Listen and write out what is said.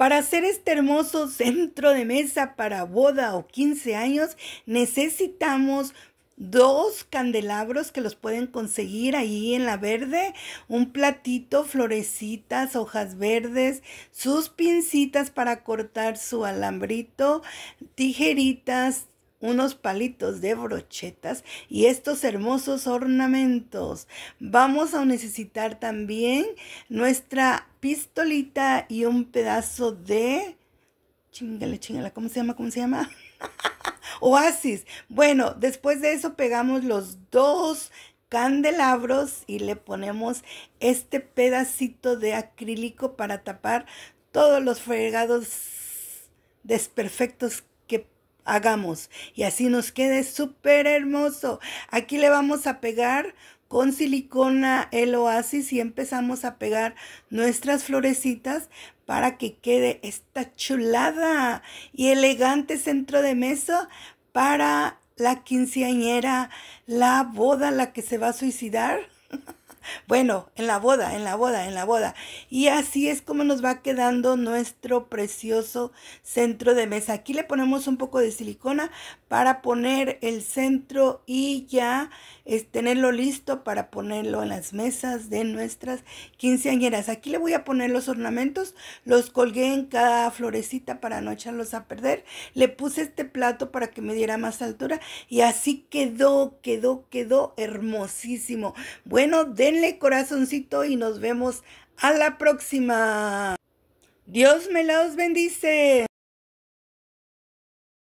Para hacer este hermoso centro de mesa para boda o 15 años necesitamos dos candelabros que los pueden conseguir ahí en la verde, un platito, florecitas, hojas verdes, sus pincitas para cortar su alambrito, tijeritas, unos palitos de brochetas y estos hermosos ornamentos. Vamos a necesitar también nuestra pistolita y un pedazo de... Chingale, chingale. ¿cómo se llama? ¿Cómo se llama? Oasis. Bueno, después de eso pegamos los dos candelabros y le ponemos este pedacito de acrílico para tapar todos los fregados desperfectos hagamos. Y así nos quede súper hermoso. Aquí le vamos a pegar con silicona el oasis y empezamos a pegar nuestras florecitas para que quede esta chulada y elegante centro de mesa para la quinceañera, la boda, la que se va a suicidar. Bueno, en la boda, en la boda, en la boda. Y así es como nos va quedando nuestro precioso centro de mesa. Aquí le ponemos un poco de silicona para poner el centro y ya es tenerlo listo para ponerlo en las mesas de nuestras quinceañeras. Aquí le voy a poner los ornamentos. Los colgué en cada florecita para no echarlos a perder. Le puse este plato para que me diera más altura y así quedó, quedó, quedó hermosísimo. Bueno, de denle corazoncito y nos vemos a la próxima. Dios me los bendice.